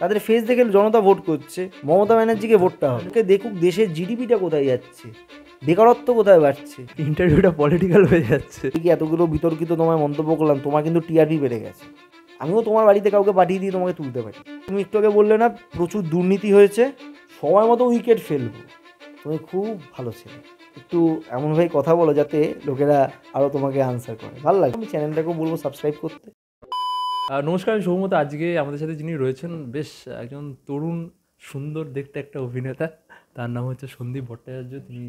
তাদের ফেস দেখে জনতা ভোট করছে মমতা ব্যানার্জিকে ভোটটা হবে দেখুক দেশের জিডিপিটা কোথায় যাচ্ছে বেকারত্ব কোথায় বাড়ছে ইন্টারভিউটা পলিটিক্যাল হয়ে যাচ্ছে কি এতগুলো বিতর্কিত তোমায় মন্তব্য করলাম তোমার কিন্তু টিআরপি বেড়ে গেছে আমিও তোমার বাড়িতে কাউকে পাঠিয়ে দিয়ে তোমাকে তুলতে পারি তুমি একটু আগে বললে না প্রচুর দুর্নীতি হয়েছে সময় মতো উইকেট ফেলবো তুমি খুব ভালো ছেলে একটু এমনভাবে কথা বলো যাতে লোকেরা আরও তোমাকে আনসার করে ভালো লাগে আমি চ্যানেলটাকেও বলবো সাবস্ক্রাইব করতে নমস্কার আমি সৌমত আজকে আমাদের সাথে যিনি রয়েছেন বেশ একজন তরুণ সুন্দর দেখতে একটা অভিনেতা তার নাম হচ্ছে সন্দীপ ভট্টাচার্য তিনি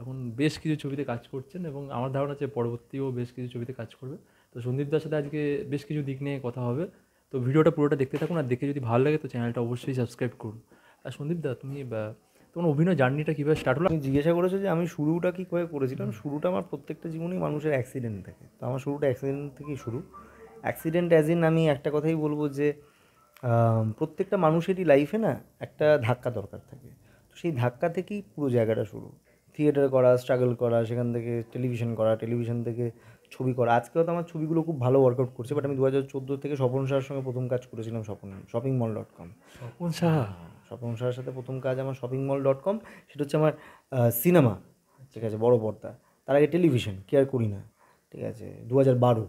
এখন বেশ কিছু ছবিতে কাজ করছেন এবং আমার ধারণা আছে পরবর্তীও বেশ কিছু ছবিতে কাজ করবে তো সন্দীপদার সাথে আজকে বেশ কিছু দিক নিয়ে কথা হবে তো ভিডিওটা পুরোটা দেখতে থাকুন আর দেখে যদি ভালো লাগে তো চ্যানেলটা অবশ্যই সাবস্ক্রাইব করুন আর সন্দীপদা তুমি তোমার অভিনয় জার্নিটা কীভাবে স্টার্ট হলো আমি জিজ্ঞাসা করেছো যে আমি শুরুটা কীভাবে করেছিলাম শুরুটা আমার প্রত্যেকটা জীবনেই মানুষের অ্যাক্সিডেন্ট থাকে তো আমার শুরুটা অ্যাক্সিডেন্ট থেকেই শুরু অ্যাক্সিডেন্ট অ্যাজ ইন আমি একটা কথাই বলবো যে প্রত্যেকটা মানুষেরই লাইফে না একটা ধাক্কা দরকার থাকে তো সেই ধাক্কা থেকেই পুরো জায়গাটা শুরু থিয়েটার করা স্ট্রাগল করা সেখান থেকে টেলিভিশন করা টেলিভিশন থেকে ছবি করা আজকে হয়তো আমার ছবিগুলো খুব ভালো ওয়ার্কআউট করছে বাট আমি দু হাজার চোদ্দো থেকে স্বপন শাহর সঙ্গে প্রথম কাজ করেছিলাম Swapan shopping mall dot com Swapan Shah Swapan শাহর সাথে প্রথম কাজ আমার শপিং মল ডট কম সেটা হচ্ছে আমার সিনেমা ঠিক আছে বড় পর্দা তার আগে টেলিভিশন কেয়ার করি না ঠিক আছে দু হাজার বারো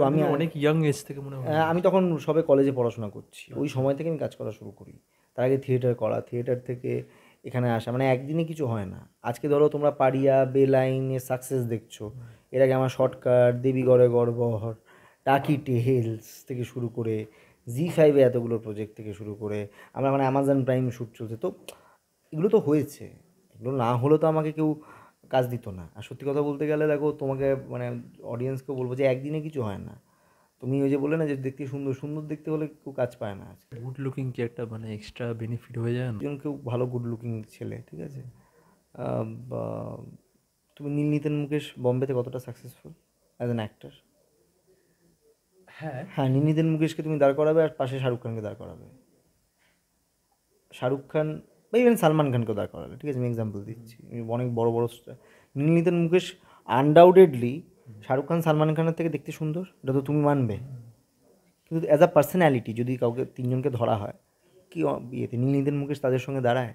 তো আমি অনেক ইয়াং এজ থেকে মনে হয় আমি তখন সবে কলেজে পড়াশোনা করছি আচ্ছা। ওই সময় থেকে আমি কাজ করা শুরু করি তার আগে থিয়েটার করা থিয়েটার থেকে এখানে আসা মানে একদিনে কিছু হয় না আজকে ধরো তোমরা পারিয়া বেলাইনে সাকসেস দেখছো এর আগে আমার শর্টকাট দেবীগড়ে গড়বহর টাকি টেহেলস থেকে শুরু করে জি ফাইভে এতগুলো প্রজেক্ট থেকে শুরু করে আমরা মানে অ্যামাজন প্রাইম শ্যুট চলছে তো এগুলো তো হয়েছে এগুলো না হলে তো আমাকে কেউ কাজ দিত না আর সত্যি কথা বলতে গেলে দেখো তোমাকে মানে অডিয়েন্সকে বলবো যে একদিনে কিছু হয় না তুমি ওই যে বলে না যে দেখতে সুন্দর সুন্দর দেখতে হলে কেউ কাজ পায় না আজকে গুড লুকিং কি একটা মানে এক্সট্রা বেনিফিট হয়ে যায় একজন কেউ ভালো গুড লুকিং ছেলে ঠিক আছে তুমি নীল নিতেন মুকেশ বম্বেতে কতটা সাকসেসফুল অ্যাজ অ্যান অ্যাক্টার হ্যাঁ হ্যাঁ নীল নিতেন মুকেশকে তুমি দাঁড় করাবে আর পাশে শাহরুখ খানকে দাঁড় করাবে শাহরুখ খান বা ইভেন সালমান খানকেও দেখা হবে ঠিক আছে আমি এক্সাম্পল দিচ্ছি অনেক বড় বড় নীল নিতেন মুকেশ আনডাউটেডলি শাহরুখ খান সালমান খানের থেকে দেখতে সুন্দর এটা তো তুমি মানবে কিন্তু অ্যাজ আ পার্সোনালিটি যদি কাউকে তিনজনকে ধরা হয় কি ইয়েতে নীল মুকেশ তাদের সঙ্গে দাঁড়ায়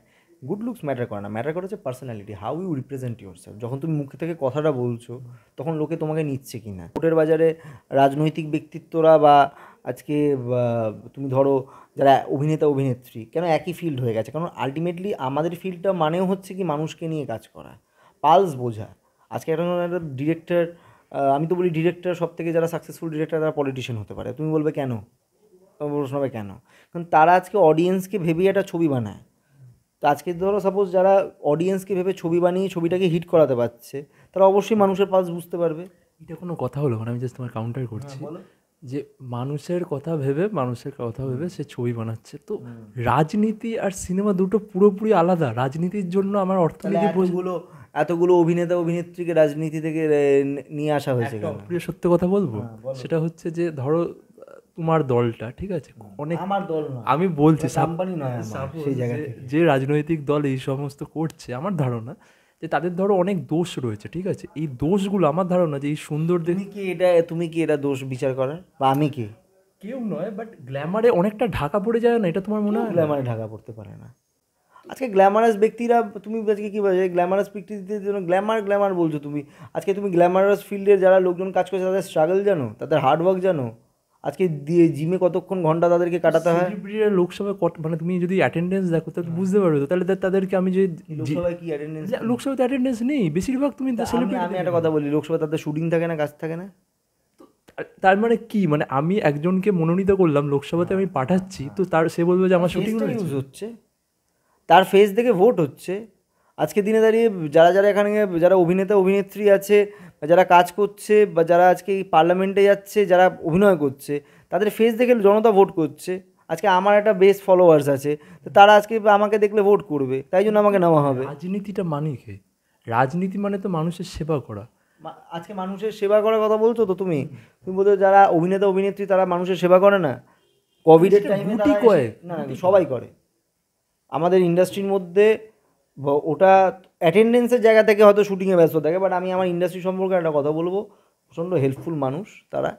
গুড লুকস ম্যাটার করে না ম্যাটার করে হচ্ছে personality how you represent yourself যখন তুমি মুখে থেকে কথাটা বলছো তখন লোকে তোমাকে নিচ্ছে কি না ভোটের বাজারে রাজনৈতিক ব্যক্তিত্বরা বা আজকে তুমি ধরো যারা অভিনেতা অভিনেত্রী কেন একই ফিল্ড হয়ে গেছে কারণ আলটিমেটলি আমাদের ফিল্ডটা মানেও হচ্ছে কি মানুষকে নিয়ে কাজ করা পালস বোঝা আজকে একটা একটা ডিরেক্টর আমি তো বলি ডিরেক্টর সব থেকে যারা সাকসেসফুল ডিরেক্টর তারা পলিটিশিয়ান হতে পারে তুমি বলবে কেন তোমার প্রশ্ন হবে কেন কারণ তারা আজকে অডিয়েন্সকে ভেবে একটা ছবি বানায় তো আজকে ধরো সাপোজ যারা অডিয়েন্সকে ভেবে ছবি বানিয়ে ছবিটাকে হিট করাতে পারছে তারা অবশ্যই মানুষের পাশ বুঝতে পারবে এটা কোনো কথা হলো মানে আমি জাস্ট তোমার কাউন্টার হ্যাঁ, করছি যে মানুষের কথা ভেবে মানুষের কথা ভেবে সে ছবি বানাচ্ছে তো রাজনীতি আর সিনেমা দুটো পুরোপুরি আলাদা রাজনীতির জন্য আমার অর্থনীতি বইগুলো এতগুলো অভিনেতা অভিনেত্রীকে রাজনীতি থেকে নিয়ে আসা হয়েছে প্রিয় সত্য কথা বলবো হ্যাঁ, সেটা হচ্ছে যে ধরো তোমার দলটা ঠিক আছে অনেক আমার দল আমি বলছি যে রাজনৈতিক দল এই সমস্ত করছে আমার ধারণা যে তাদের ধরো অনেক দোষ রয়েছে ঠিক আছে এই দোষগুলো আমার ধারণা যে এই সুন্দর তুমি কি এটা তুমি কি এটা দোষ বিচার করার বা আমি কি কেউ নয় বাট গ্ল্যামারে অনেকটা ঢাকা পড়ে যায় না এটা তোমার মনে হয় গ্ল্যামারে ঢাকা পড়তে পারে না আজকে গ্ল্যামারাস ব্যক্তিরা তুমি আজকে কী বলছো গ্ল্যামারাস ব্যক্তিদের জন্য গ্ল্যামার গ্ল্যামার বলছো তুমি আজকে তুমি গ্ল্যামারাস ফিল্ডের যারা লোকজন কাজ করছে তাদের স্ট্রাগল জানো তাদের হার্ডওয়ার্ক জানো আজকে দিয়ে জিমে কতক্ষণ ঘন্টা তাদেরকে কাটাতে হয় সেলিব্রিটিরা লোকসভায় কত মানে তুমি যদি অ্যাটেন্ডেন্স দেখো তাহলে হ্যাঁ। বুঝতে পারবে তো তাহলে তাদেরকে আমি যে লোকসভায় কি অ্যাটেন্ডেন্স লোকসভাতে অ্যাটেন্ডেন্স নেই বেশিরভাগ তুমি সেলিব্রিটি আমি একটা কথা বলি লোকসভায় তাদের শুটিং থাকে না কাজ থাকে না তার মানে কি মানে আমি একজনকে মনোনীত করলাম লোকসভাতে আমি পাঠাচ্ছি তো তার সে বলবে যে আমার শুটিং হচ্ছে তার ফেস দেখে ভোট হচ্ছে আজকে দিনে দাঁড়িয়ে যারা যারা এখানে যারা অভিনেতা অভিনেত্রী আছে যারা কাজ করছে বা যারা আজকে পার্লামেন্টে যাচ্ছে যারা অভিনয় করছে তাদের ফেস দেখে জনতা ভোট করছে আজকে আমার একটা বেস্ট ফলোয়ার্স আছে তো তারা আজকে আমাকে দেখলে ভোট করবে তাই জন্য আমাকে নেওয়া হবে রাজনীতিটা মানে কে রাজনীতি মানে তো মানুষের সেবা করা আজকে মানুষের সেবা করার কথা বলছো তো তুমি তুমি বলছো যারা অভিনেতা অভিনেত্রী তারা মানুষের সেবা করে না কোভিডের টাইমে করে না সবাই করে আমাদের ইন্ডাস্ট্রির মধ্যে ওটা অ্যাটেন্ডেন্সের জায়গা থেকে হয়তো শ্যুটিংয়ে ব্যস্ত থাকে বাট আমি আমার ইন্ডাস্ট্রি সম্পর্কে একটা কথা বলবো প্রচণ্ড হেল্পফুল মানুষ তারা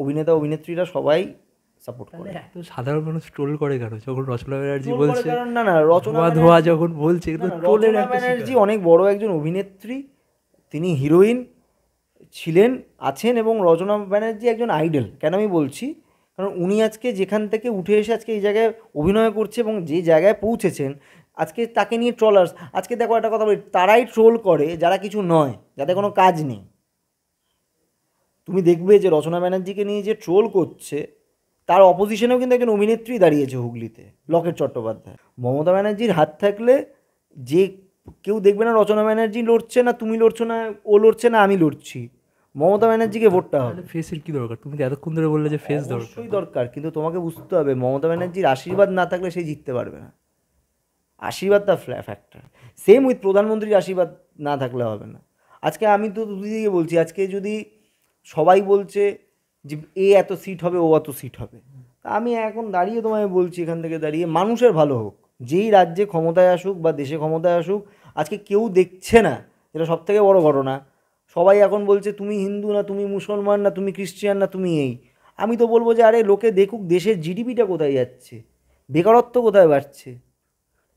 অভিনেতা অভিনেত্রীরা সবাই সাপোর্ট করে সাধারণ মানুষ ট্রোল করে কেন যখন রচনা ব্যানার্জি বলছে না না রচনা ধোয়া যখন বলছে ট্রোলের ব্যানার্জি অনেক বড় একজন অভিনেত্রী তিনি হিরোইন ছিলেন আছেন এবং রচনা ব্যানার্জি একজন আইডল কেন আমি বলছি কারণ উনি আজকে যেখান থেকে উঠে এসে আজকে এই জায়গায় অভিনয় করছে এবং যে জায়গায় পৌঁছেছেন আজকে তাকে নিয়ে ট্রলার্স আজকে দেখো একটা কথা বলি তারাই ট্রোল করে যারা কিছু নয় যাদের কোনো কাজ নেই তুমি দেখবে যে রচনা ব্যানার্জিকে নিয়ে যে ট্রোল করছে তার অপোজিশনেও কিন্তু একজন অভিনেত্রী দাঁড়িয়েছে হুগলিতে লকেট চট্টোপাধ্যায় মমতা ব্যানার্জির হাত থাকলে যে কেউ দেখবে না রচনা ব্যানার্জি লড়ছে না তুমি লড়ছো না ও লড়ছে না আমি লড়ছি মমতা ব্যানার্জিকে ভোটটা হবে ফেসের কি দরকার তুমি এতক্ষণ ধরে বললে যে ফেস দরকার দরকার কিন্তু তোমাকে বুঝতে হবে মমতা ব্যানার্জির আশীর্বাদ না থাকলে সে জিততে পারবে না আশীর্বাদ দ্য ফ্যাক্টর সেম উইথ প্রধানমন্ত্রীর আশীর্বাদ না থাকলে হবে না আজকে আমি তো দুদিকে বলছি আজকে যদি সবাই বলছে যে এ এত সিট হবে ও এত সিট হবে আমি এখন দাঁড়িয়ে তোমায় বলছি এখান থেকে দাঁড়িয়ে মানুষের ভালো হোক যেই রাজ্যে ক্ষমতায় আসুক বা দেশে ক্ষমতায় আসুক আজকে কেউ দেখছে না এটা সব থেকে বড় ঘটনা সবাই এখন বলছে তুমি হিন্দু না তুমি মুসলমান না তুমি খ্রিস্টিয়ান না তুমি এই আমি তো বলবো যে আরে লোকে দেখুক দেশের জিডিপিটা কোথায় যাচ্ছে বেকারত্ব কোথায় বাড়ছে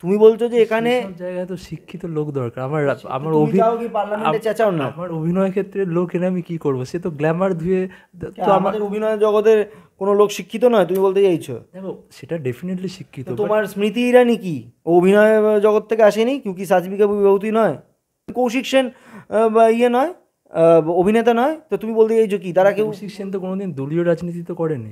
তুমি বলছো যে এখানে জায়গায় তো শিক্ষিত লোক দরকার আমার আমার চেঁচাও না আমার অভিনয় ক্ষেত্রে লোক এনে আমি কি করবো সে তো গ্ল্যামার ধুয়ে তো আমাদের অভিনয় জগতের কোনো লোক শিক্ষিত নয় তুমি বলতে চাইছো দেখো সেটা ডেফিনেটলি শিক্ষিত তোমার স্মৃতি ইরানি কি অভিনয় জগৎ থেকে আসেনি কেউ কি সাজবিকা বিভূতি নয় কৌশিক সেন বা ইয়ে নয় অভিনেতা নয় তো তুমি বলতে চাইছো কি তারা কেউ কৌশিক সেন তো কোনোদিন দলীয় রাজনীতি তো করেনি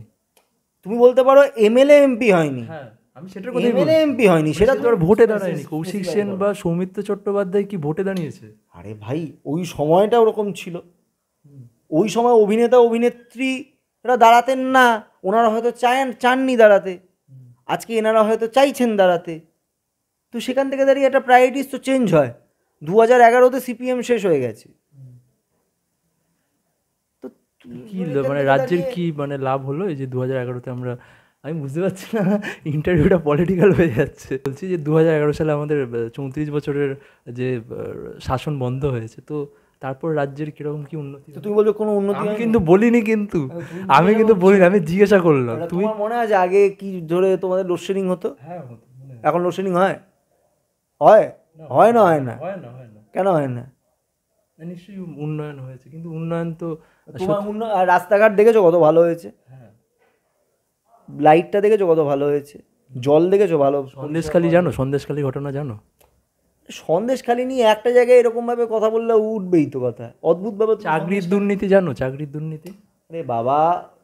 তুমি বলতে পারো এমএলএ এমপি হয়নি হ্যাঁ আমি সেটার কথা এমএলএ এমপি হয়নি মানে সেটা তোর ভোটে দাঁড়ায়নি কৌশিক সেন বা সৌমিত্র চট্টোপাধ্যায় কি ভোটে দাঁড়িয়েছে আরে ভাই ওই সময়টা ওরকম ছিল ওই সময় অভিনেতা অভিনেত্রীরা দাঁড়াতেন না ওনারা হয়তো চান চাননি দাঁড়াতে আজকে এনারা হয়তো চাইছেন দাঁড়াতে তো সেখান থেকে দাঁড়িয়ে একটা প্রায়োরিটিস তো চেঞ্জ হয় দু হাজার এগারোতে সিপিএম শেষ হয়ে গেছে তো কি মানে রাজ্যের কি মানে লাভ হলো এই যে দু হাজার এগারোতে আমরা আমি বুঝতে পারছি না ইন্টারভিউটা পলিটিক্যাল হয়ে যাচ্ছে বলছি যে দু সালে আমাদের চৌত্রিশ বছরের যে শাসন বন্ধ হয়েছে তো তারপর রাজ্যের কিরকম কি উন্নতি তুমি বলছো কোনো উন্নতি আমি কিন্তু বলিনি কিন্তু আমি কিন্তু বলিনি আমি জিজ্ঞাসা করলাম তুমি মনে আছে আগে কি ধরে তোমাদের লোডশেডিং হতো হ্যাঁ, এখন লোডশেডিং হয় হয় হয় না হয় না কেন হয় না নিশ্চয়ই উন্নয়ন হয়েছে কিন্তু উন্নয়ন তো রাস্তাঘাট দেখেছো কত ভালো হয়েছে হ্যাঁ লাইটটা দেখেছো কত ভালো হয়েছে জল দেখেছো ভালো সন্দেশখালি জানো সন্দেশখালি ঘটনা জানো সন্দেশখালি নিয়ে একটা জায়গায় এরকমভাবে কথা বললে উঠবেই তো কথা অদ্ভুতভাবে চাকরির দুর্নীতি জানো চাকরির দুর্নীতি আরে বাবা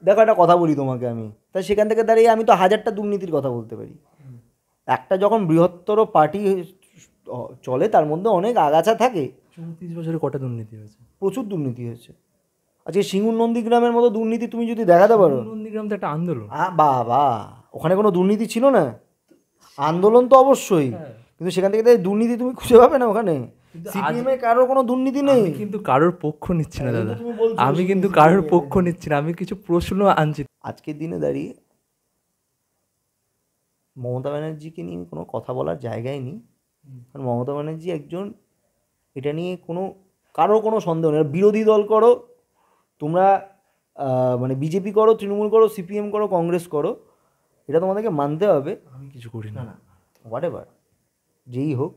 দেখো একটা কথা বলি তোমাকে আমি তা সেখান থেকে দাঁড়িয়ে আমি তো হাজারটা দুর্নীতির কথা বলতে পারি একটা যখন বৃহত্তর পার্টি চলে তার মধ্যে অনেক আগাছা থাকে চৌত্রিশ বছরে কটা দুর্নীতি হয়েছে প্রচুর দুর্নীতি হয়েছে আজকে সিঙ্গুর নন্দীগ্রামের মতো দুর্নীতি তুমি যদি দেখাতে পারো নন্দীগ্রাম তো একটা আন্দোলন বা বা ওখানে কোনো দুর্নীতি ছিল না আন্দোলন তো অবশ্যই হ্যাঁ। কিন্তু সেখান থেকে দুর্নীতি তুমি খুঁজে পাবে না ওখানে সিপিএমে কারোর কোনো দুর্নীতি নেই কিন্তু কারোর পক্ষ নিচ্ছি না দাদা আমি কিন্তু কারোর পক্ষ নিচ্ছি না আমি কিছু প্রশ্ন আনছি আজকের দিনে দাঁড়িয়ে মমতা ব্যানার্জিকে নিয়ে কোনো কথা বলার জায়গায় নেই কারণ মমতা ব্যানার্জি একজন এটা নিয়ে কোনো কারো কোনো সন্দেহ নেই বিরোধী দল করো তোমরা মানে বিজেপি করো তৃণমূল করো সিপিএম করো কংগ্রেস করো এটা তোমাদেরকে মানতে হবে আমি কিছু করি না না হোয়াট এভার যেই হোক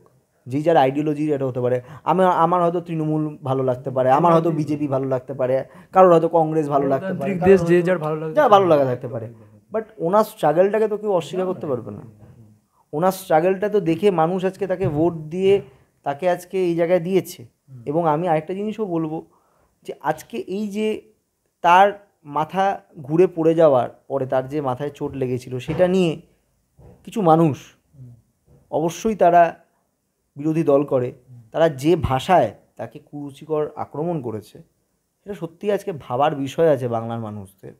যেই যার আইডিওলজি এটা হতে পারে আমি আমার হয়তো তৃণমূল ভালো লাগতে পারে আমার হয়তো বিজেপি ভালো লাগতে পারে কারোর হয়তো কংগ্রেস ভালো লাগতে পারে যে যার ভালো লাগে যা ভালো লাগা থাকতে পারে বাট ওনার স্ট্রাগলটাকে তো কেউ অস্বীকার করতে পারবে না ওনার স্ট্রাগলটা তো দেখে মানুষ আজকে তাকে ভোট দিয়ে তাকে আজকে এই জায়গায় দিয়েছে এবং আমি আরেকটা জিনিসও বলবো যে আজকে এই যে তার মাথা ঘুরে পড়ে যাওয়ার পরে তার যে মাথায় চোট লেগেছিল সেটা নিয়ে কিছু মানুষ অবশ্যই তারা বিরোধী দল করে তারা যে ভাষায় তাকে কুরুচিকর আক্রমণ করেছে সেটা সত্যিই আজকে ভাবার বিষয় আছে বাংলার মানুষদের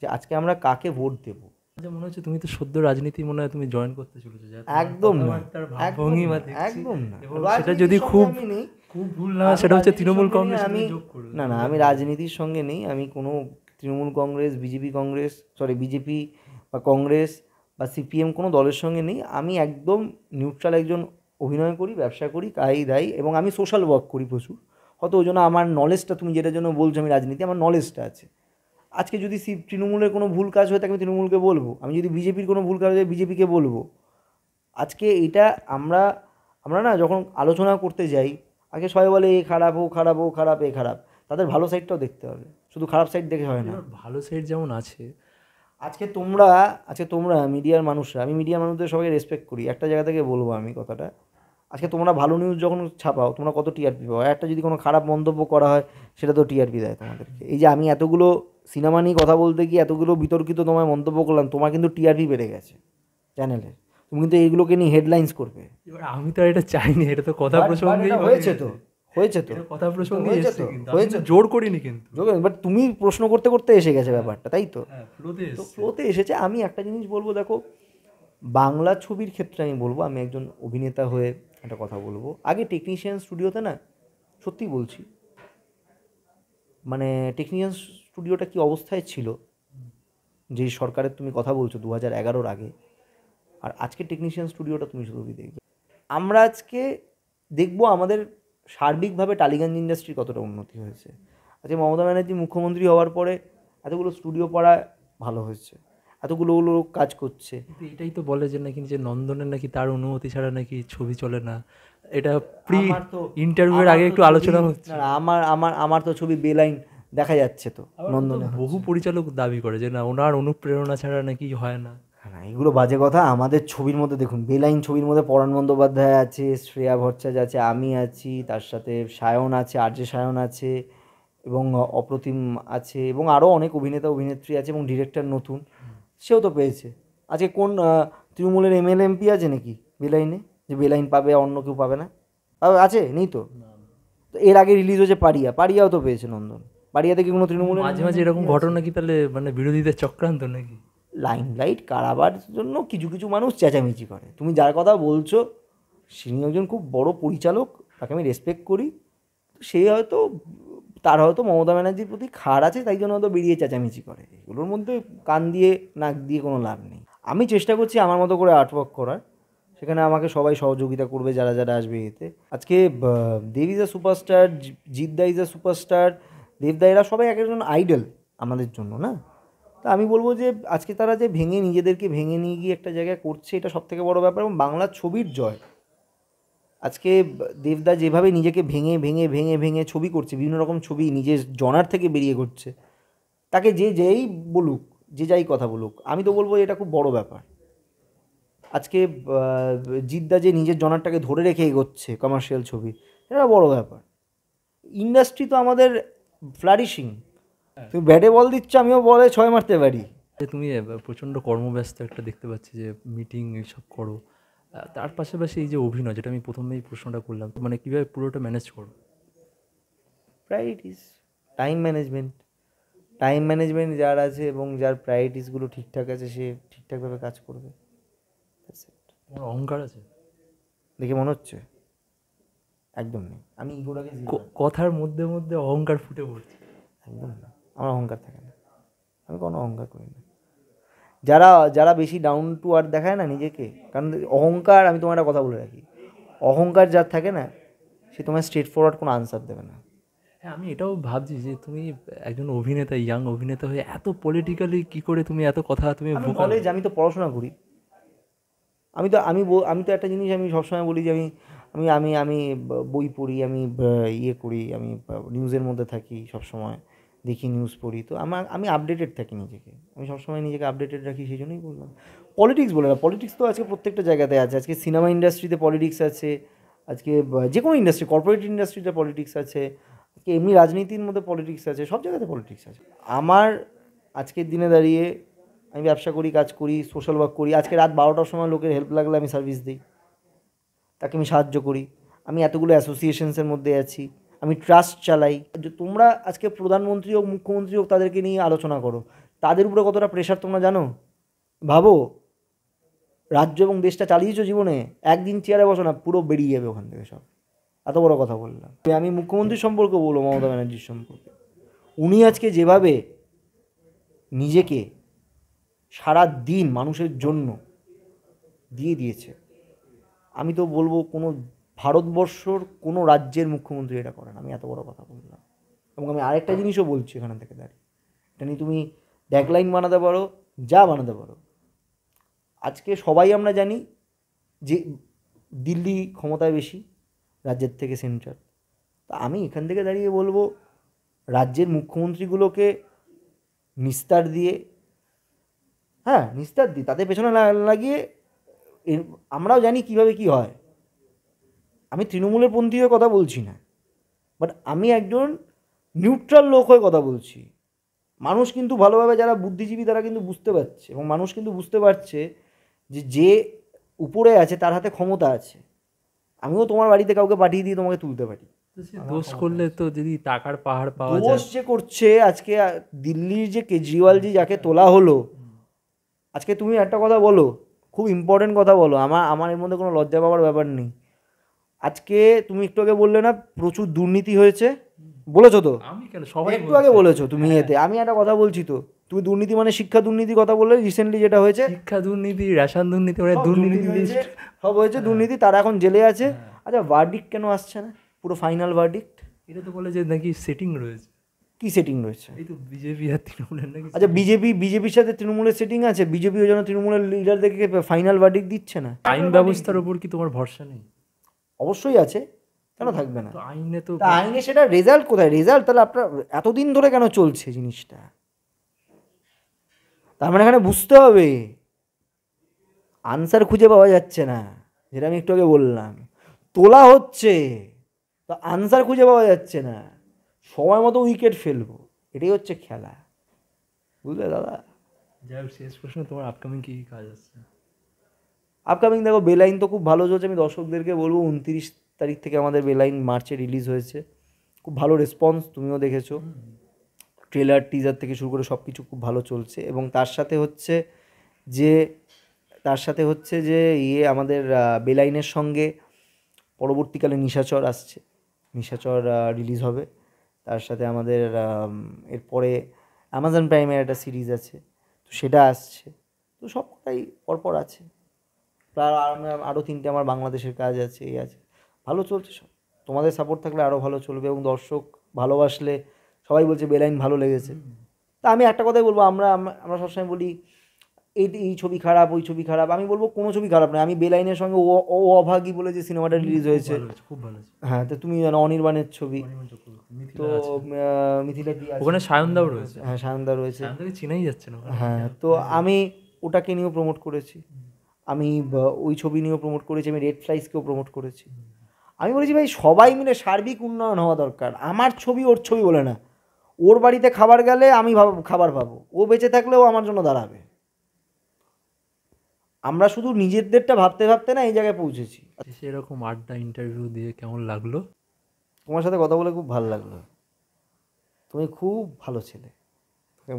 যে আজকে আমরা কাকে ভোট দেবো আচ্ছা, মনে হচ্ছে তুমি তো সদ্য রাজনীতি মনে হয় তুমি জয়েন করতে চলেছো একদম না একদম না সেটা যদি খুব খুব ভুল না হ্যাঁ, সেটা হচ্ছে তৃণমূল কংগ্রেস আমি না না আমি রাজনীতির সঙ্গে নেই আমি কোনো Trinamool Congress BJP Congress sorry BJP বা কংগ্রেস বা সিপিএম কোনো দলের সঙ্গে নেই আমি একদম নিউট্রাল একজন অভিনয় করি ব্যবসা করি কাই দায়ী এবং আমি সোশ্যাল ওয়ার্ক করি প্রচুর হয়তো ওই জন্য আমার নলেজটা তুমি যেটার জন্য বলছো আমি রাজনীতি আমার নলেজটা আছে আজকে যদি সি তৃণমূলের কোনো ভুল কাজ হয় তাকে আমি তৃণমূলকে বলবো আমি যদি বিজেপির কোনো ভুল কাজ হয় বিজেপিকে বলবো আজকে এটা আমরা আমরা না যখন আলোচনা করতে যাই আগে সবাই বলে এই খারাপ ও খারাপ ও খারাপ এ খারাপ তাদের ভালো সাইডটাও দেখতে হবে শুধু খারাপ সাইড দেখে হয় না ভালো সাইড যেমন আছে আজকে তোমরা আজকে তোমরা মিডিয়ার মানুষরা আমি মিডিয়ার মানুষদের সবাইকে রেসপেক্ট করি একটা জায়গা থেকে বলবো আমি কথাটা আজকে তোমরা ভালো নিউজ যখন ছাপাও তোমরা কত টিআরপি পাও একটা যদি কোনো খারাপ মন্তব্য করা হয় সেটা তো টিআরপি দেয় তোমাদেরকে এই যে আমি এতগুলো সিনেমা নিয়ে কথা বলতে গিয়ে এতগুলো বিতর্কিত তোমায় মন্তব্য করলাম তোমার কিন্তু টিআরপি বেড়ে গেছে চ্যানেলের তুমি কিন্তু এইগুলোকে নিয়ে হেডলাইন্স করবে আমি তো এটা চাইনি এটা তো কথা প্রসঙ্গে হয়েছে তো হয়েছে তো কথা প্রসঙ্গে হয়েছে তো হয়েছে জোর করিনি কিন্তু বাট তুমি প্রশ্ন করতে করতে এসে গেছে ব্যাপারটা তাই তো হ্যাঁ, তো ফ্লোতে এসেছে আমি একটা জিনিস বলবো দেখো বাংলা ছবির ক্ষেত্রে আমি বলবো আমি একজন অভিনেতা হয়ে একটা কথা বলবো আগে টেকনিশিয়ান স্টুডিওতে না সত্যি বলছি মানে টেকনিশিয়ান স্টুডিওটা কি অবস্থায় ছিল যে সরকারের তুমি কথা বলছো দু হাজার এগারোর আগে আর আজকে টেকনিশিয়ান স্টুডিওটা তুমি শুধুই দেখবে আমরা আজকে দেখব আমাদের সার্বিকভাবে টালিগঞ্জ ইন্ডাস্ট্রির কতটা উন্নতি হয়েছে আজকে আচ্ছা, মমতা ব্যানার্জি মুখ্যমন্ত্রী হওয়ার পরে এতগুলো স্টুডিও পড়া ভালো হয়েছে এতগুলো ওগুলো কাজ করছে এটাই তো বলে যে নাকি যে নন্দনের নাকি তার অনুমতি ছাড়া নাকি ছবি চলে না এটা প্রি ইন্টারভিউয়ের আগে একটু আলোচনা হচ্ছে আমার আমার আমার তো ছবি বেলাইন দেখা যাচ্ছে তো নন্দনে বহু পরিচালক দাবি করে যে না ওনার অনুপ্রেরণা ছাড়া নাকি হয় না না এগুলো বাজে কথা আমাদের ছবির মধ্যে দেখুন বেলাইন ছবির মধ্যে পরাণ বন্দ্যোপাধ্যায় আছে শ্রেয়া ভট্টাচার্য আছে আমি আছি তার সাথে সায়ন আছে আর জে সায়ন আছে এবং অপ্রতিম আছে এবং আরও অনেক অভিনেতা অভিনেত্রী আছে এবং ডিরেক্টর নতুন সেও তো পেয়েছে আজকে কোন তৃণমূলের এম এল এমপি আছে নাকি বেলাইনে যে বেলাইন পাবে অন্য কেউ পাবে না আছে নেই তো এর আগে রিলিজ হয়েছে পাড়িয়া পাড়িয়াও তো পেয়েছে নন্দন পাড়িয়াতে কি কোনো তৃণমূলের মাঝে মাঝে এরকম ঘটনা কি তাহলে মানে বিরোধীদের চক্রান্ত নাকি লাইমলাইট কারাবার জন্য কিছু কিছু মানুষ চেঁচামেচি করে তুমি যার কথা বলছো সিনি একজন খুব বড় পরিচালক তাকে আমি রেসপেক্ট করি সে হয়তো তার হয়তো মমতা ব্যানার্জির প্রতি খার আছে তাই জন্য হয়তো বেরিয়ে চেঁচামেচি করে এগুলোর মধ্যে কান দিয়ে নাক দিয়ে কোনো লাভ নেই আমি চেষ্টা করছি আমার মতো করে আর্টওয়ার্ক করার সেখানে আমাকে সবাই সহযোগিতা করবে যারা যারা আসবে এতে আজকে দেব ইজ আ সুপারস্টার জিদ্দা ইজ আ সুপারস্টার দেবদা এরা সবাই এক একজন আইডল আমাদের জন্য না তা আমি বলবো যে আজকে তারা যে ভেঙে নিজেদেরকে ভেঙে নিয়ে গিয়ে একটা জায়গায় করছে এটা সবথেকে বড় ব্যাপার এবং বাংলা ছবির জয় আজকে দেবদা যেভাবে নিজেকে ভেঙে ভেঙে ভেঙে ভেঙে ছবি করছে বিভিন্ন রকম ছবি নিজের জনার থেকে বেরিয়ে করছে তাকে যে যেই বলুক যে যাই কথা বলুক আমি তো বলবো এটা খুব বড় ব্যাপার আজকে জিদ্দা যে নিজের জনারটাকে ধরে রেখে এগোচ্ছে কমার্শিয়াল ছবি এটা বড় ব্যাপার ইন্ডাস্ট্রি তো আমাদের ফ্লারিশিং তুমি ব্যাটে বল দিচ্ছ আমিও বলে ছয় মারতে পারি তুমি প্রচণ্ড কর্মব্যস্ত একটা দেখতে পাচ্ছি যে মিটিং এইসব করো তার পাশাপাশি এই যে অভিনয় যেটা আমি প্রথমেই প্রশ্নটা করলাম মানে কীভাবে পুরোটা ম্যানেজ করো priorities time management time management যার আছে এবং যার প্রায়োরিটিসগুলো ঠিকঠাক আছে সে ঠিকঠাকভাবে কাজ করবে তোমার অহংকার আছে দেখে মনে হচ্ছে একদম নেই আমি কথার মধ্যে মধ্যে অহংকার ফুটে পড়ছে একদম না আমার অহংকার থাকে না আমি কোনো অহংকার করি না যারা যারা বেশি ডাউন টু আর্থ দেখায় না নিজেকে কারণ অহংকার আমি তোমার একটা কথা বলে রাখি অহংকার যার থাকে না সে তোমার স্ট্রেট ফরওয়ার্ড কোনো আনসার দেবে না হ্যাঁ আমি এটাও ভাবছি যে তুমি একজন অভিনেতা ইয়াং অভিনেতা হয়ে এত পলিটিক্যালি কি করে তুমি এত কথা তুমি কলেজ আমি তো পড়াশোনা করি আমি তো আমি আমি তো একটা জিনিস আমি সবসময় বলি যে আমি আমি আমি আমি বই পড়ি আমি ইয়ে করি আমি নিউজের মধ্যে থাকি সবসময় দেখি নিউজ পড়ি তো আমার আমি আপডেটেড থাকি নিজেকে আমি সবসময় নিজেকে আপডেটেড রাখি সেই জন্যই বললাম পলিটিক্স বলে না পলিটিক্স তো আজকে প্রত্যেকটা জায়গাতে আছে আজকে সিনেমা ইন্ডাস্ট্রিতে পলিটিক্স আছে আজকে যে কোনো ইন্ডাস্ট্রি কর্পোরেট ইন্ডাস্ট্রিতে পলিটিক্স আছে আজকে এমনি রাজনীতির মধ্যে পলিটিক্স আছে সব জায়গাতে পলিটিক্স আছে আমার আজকের দিনে দাঁড়িয়ে আমি ব্যবসা করি কাজ করি সোশ্যাল ওয়ার্ক করি আজকে রাত বারোটার সময় লোকের হেল্প লাগলে আমি সার্ভিস দিই তাকে আমি সাহায্য করি আমি এতগুলো অ্যাসোসিয়েশনসের মধ্যে আছি আমি ট্রাস্ট চালাই যে তোমরা আজকে প্রধানমন্ত্রী হোক মুখ্যমন্ত্রী হোক তাদেরকে নিয়ে আলোচনা করো তাদের উপরে কতটা প্রেশার তোমরা জানো ভাবো রাজ্য এবং দেশটা চালিয়েছো জীবনে একদিন চেয়ারে বসো না পুরো বেরিয়ে যাবে ওখান থেকে সব এত বড় কথা বললাম আমি মুখ্যমন্ত্রী সম্পর্কে বলবো মমতা ব্যানার্জির সম্পর্কে উনি আজকে যেভাবে নিজেকে সারা দিন মানুষের জন্য দিয়ে দিয়েছে আমি তো বলবো কোনো ভারতবর্ষর কোনো রাজ্যের মুখ্যমন্ত্রী এটা করেন আমি এত বড় কথা বললাম এবং আমি আরেকটা জিনিসও বলছি এখান থেকে দাঁড়িয়ে এটা নিয়ে তুমি ড্যাকলাইন বানাতে পারো যা বানাতে পারো আজকে সবাই আমরা জানি যে দিল্লি ক্ষমতায় বেশি রাজ্যের থেকে সেন্টার তা আমি এখান থেকে দাঁড়িয়ে বলবো রাজ্যের মুখ্যমন্ত্রীগুলোকে নিস্তার দিয়ে হ্যাঁ নিস্তার দিই তাদের পেছনে লাগিয়ে এর আমরাও জানি কীভাবে কী হয় আমি তৃণমূলের পন্থী হয়ে কথা বলছি না বাট আমি একজন নিউট্রাল লোক হয়ে কথা বলছি মানুষ কিন্তু ভালোভাবে যারা বুদ্ধিজীবী তারা কিন্তু বুঝতে পারছে এবং মানুষ কিন্তু বুঝতে পারছে যে যে উপরে আছে তার হাতে ক্ষমতা আছে আমিও তোমার বাড়িতে কাউকে পাঠিয়ে দিয়ে তোমাকে তুলতে পারি দোষ করলে তো যদি টাকার পাহাড় পাওয়া দোষ যে করছে আজকে দিল্লির যে কেজরিওয়ালজি যাকে তোলা হলো আজকে তুমি একটা কথা বলো খুব ইম্পর্টেন্ট কথা বলো আমার আমার এর মধ্যে কোনো লজ্জা পাওয়ার ব্যাপার নেই আজকে তুমি একটু আগে বললে না প্রচুর দুর্নীতি হয়েছে বলেছো তো আমি কেন সবাই একটু আগে বলেছো তুমি হ্যাঁ। এতে আমি একটা কথা বলছি তো তুমি দুর্নীতি মানে শিক্ষা দুর্নীতি কথা বললে রিসেন্টলি যেটা হয়েছে শিক্ষা দুর্নীতি রেশন দুর্নীতি মানে দুর্নীতি সব হয়েছে হ্যাঁ। দুর্নীতি তারা এখন জেলে আছে হ্যাঁ। আচ্ছা ভার্ডিক কেন আসছে না পুরো ফাইনাল ভার্ডিক এটা তো বলে যে নাকি সেটিং রয়েছে কি সেটিং রয়েছে এই তো বিজেপি আর তৃণমূলের নাকি আচ্ছা বিজেপি বিজেপির সাথে তৃণমূলের সেটিং আছে বিজেপি ওই জন্য তৃণমূলের দেখে ফাইনাল ভার্ডিক্ট দিচ্ছে না আইন ব্যবস্থার উপর কি তোমার ভরসা নেই অবশ্যই আছে কেন থাকবে না আইনে তো আইনে সেটা রেজাল্ট কোথায় রেজাল্ট তাহলে আপনার এতদিন ধরে কেন চলছে জিনিসটা তার মানে এখানে বুঝতে হবে আনসার খুঁজে পাওয়া যাচ্ছে না যেটা আমি একটু আগে বললাম তোলা হচ্ছে তো আনসার খুঁজে পাওয়া যাচ্ছে না সময় মতো উইকেট ফেলবো এটাই হচ্ছে খেলা বুঝলে দাদা যাই শেষ প্রশ্ন তোমার আপকামিং কী কাজ আছে আপকামিং দেখো বেলাইন তো খুব ভালো চলছে আমি দর্শকদেরকে বলবো উনত্রিশ তারিখ থেকে আমাদের বেলাইন মার্চে রিলিজ হয়েছে খুব ভালো রেসপন্স তুমিও দেখেছো ট্রেলার টিজার থেকে শুরু করে সব কিছু খুব ভালো চলছে এবং তার সাথে হচ্ছে যে তার সাথে হচ্ছে যে ইয়ে আমাদের বেলাইনের সঙ্গে পরবর্তীকালে নিশাচর আসছে নিশাচর রিলিজ হবে তার সাথে আমাদের এরপরে অ্যামাজন প্রাইমের একটা সিরিজ আছে তো সেটা আসছে তো সবটাই পরপর আছে আর আরও তিনটে আমার বাংলাদেশের কাজ আছে এই আছে ভালো চলছে সব তোমাদের সাপোর্ট থাকলে আরও ভালো চলবে এবং দর্শক ভালোবাসলে সবাই বলছে বেলাইন ভালো লেগেছে তা আমি একটা কথাই বলবো আমরা আমরা সবসময় বলি এই এই ছবি খারাপ ওই ছবি খারাপ আমি বলবো কোনো ছবি খারাপ নয় আমি বেলাইনের সঙ্গে ও ও অভাগী বলে যে সিনেমাটা রিলিজ হয়েছে খুব ভালো হ্যাঁ তো তুমি জানো অনির্বাণের ছবি তো মিথিলা ওখানে সায়নদাও রয়েছে হ্যাঁ সায়নদা রয়েছে চিনাই যাচ্ছে না হ্যাঁ তো আমি ওটাকে নিয়েও প্রমোট করেছি আমি ওই ছবি নিয়েও প্রমোট করেছি আমি রেড ফ্লাইসকেও প্রমোট করেছি আমি বলেছি ভাই সবাই মিলে সার্বিক উন্নয়ন হওয়া দরকার আমার ছবি ওর ছবি বলে না ওর বাড়িতে খাবার গেলে আমি ভাব খাবার পাবো ও বেঁচে থাকলে ও আমার জন্য দাঁড়াবে আমরা শুধু নিজেদেরটা ভাবতে ভাবতে না এই জায়গায় পৌঁছেছি সেরকম আড্ডা ইন্টারভিউ দিয়ে কেমন লাগলো তোমার সাথে কথা বলে খুব ভালো লাগলো তুমি খুব ভালো ছেলে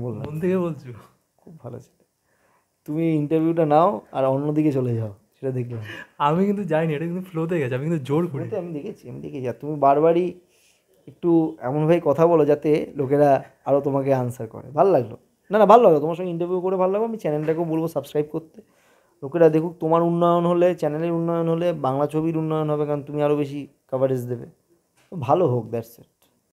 বললাম থেকে বলছো খুব ভালো ছেলে তুমি ইন্টারভিউটা নাও আর অন্যদিকে চলে যাও সেটা দেখলাম আমি কিন্তু যাইনি এটা কিন্তু ফ্লোতে গেছে আমি কিন্তু জোর করি আমি দেখেছি আমি দেখেছি আর তুমি বারবারই একটু এমনভাবে কথা বলো যাতে লোকেরা আরও তোমাকে আনসার করে ভালো লাগলো না না ভালো লাগলো তোমার সঙ্গে ইন্টারভিউ করে ভালো লাগলো আমি চ্যানেলটাকেও বলবো সাবস্ক্রাইব করতে লোকেরা দেখুক তোমার উন্নয়ন হলে চ্যানেলের উন্নয়ন হলে বাংলা ছবির উন্নয়ন হবে কারণ তুমি আরও বেশি কাভারেজ দেবে ভালো হোক দ্যাটস ইট